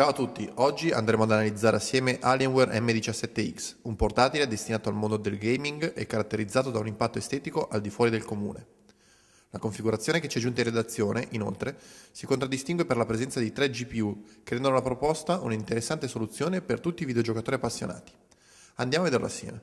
Ciao a tutti, oggi andremo ad analizzare assieme Alienware M17X, un portatile destinato al mondo del gaming e caratterizzato da un impatto estetico al di fuori del comune. La configurazione che ci è giunta in redazione, inoltre, si contraddistingue per la presenza di tre GPU, che rendono la proposta un'interessante soluzione per tutti i videogiocatori appassionati. Andiamo a vederlo assieme.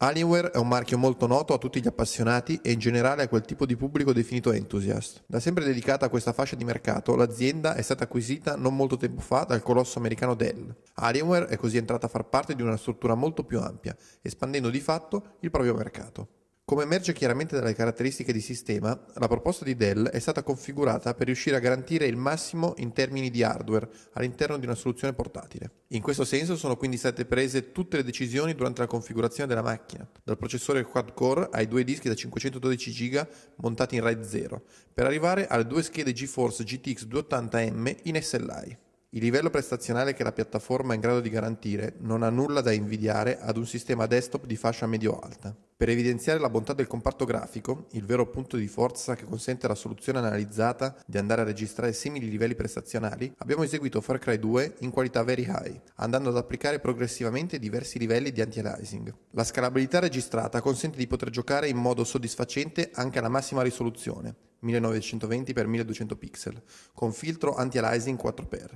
Alienware è un marchio molto noto a tutti gli appassionati e in generale a quel tipo di pubblico definito enthusiast. Da sempre dedicata a questa fascia di mercato, l'azienda è stata acquisita non molto tempo fa dal colosso americano Dell. Alienware è così entrata a far parte di una struttura molto più ampia, espandendo di fatto il proprio mercato. Come emerge chiaramente dalle caratteristiche di sistema, la proposta di Dell è stata configurata per riuscire a garantire il massimo in termini di hardware all'interno di una soluzione portatile. In questo senso sono quindi state prese tutte le decisioni durante la configurazione della macchina, dal processore quad-core ai due dischi da 512 GB montati in RAID 0, per arrivare alle due schede GeForce GTX 280M in SLI. Il livello prestazionale che la piattaforma è in grado di garantire non ha nulla da invidiare ad un sistema desktop di fascia medio-alta. Per evidenziare la bontà del comparto grafico, il vero punto di forza che consente alla soluzione analizzata di andare a registrare simili livelli prestazionali, abbiamo eseguito Far Cry 2 in qualità very high, andando ad applicare progressivamente diversi livelli di anti-aliasing. La scalabilità registrata consente di poter giocare in modo soddisfacente anche alla massima risoluzione, 1920x1200 pixel, con filtro anti-aliasing 4x.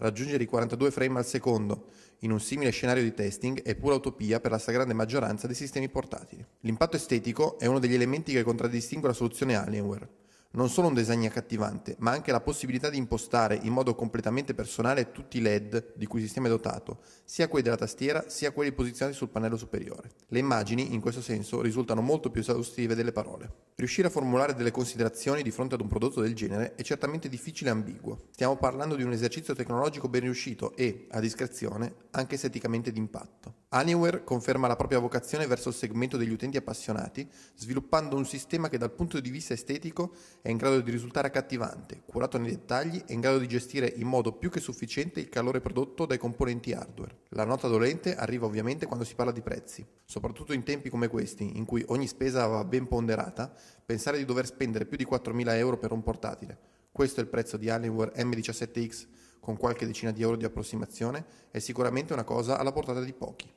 Raggiungere i 42 frame al secondo in un simile scenario di testing è pura utopia per la stragrande maggioranza dei sistemi portatili. L'impatto estetico è uno degli elementi che contraddistingue la soluzione Alienware non solo un design accattivante, ma anche la possibilità di impostare in modo completamente personale tutti i LED di cui il sistema è dotato, sia quelli della tastiera sia quelli posizionati sul pannello superiore. Le immagini, in questo senso, risultano molto più esaustive delle parole. Riuscire a formulare delle considerazioni di fronte ad un prodotto del genere è certamente difficile e ambiguo. Stiamo parlando di un esercizio tecnologico ben riuscito e, a discrezione, anche esteticamente d'impatto. Anywhere conferma la propria vocazione verso il segmento degli utenti appassionati, sviluppando un sistema che dal punto di vista estetico è in grado di risultare accattivante, curato nei dettagli e in grado di gestire in modo più che sufficiente il calore prodotto dai componenti hardware. La nota dolente arriva ovviamente quando si parla di prezzi, soprattutto in tempi come questi, in cui ogni spesa va ben ponderata, pensare di dover spendere più di 4.000 euro per un portatile. Questo è il prezzo di Alienware M17X con qualche decina di euro di approssimazione, è sicuramente una cosa alla portata di pochi.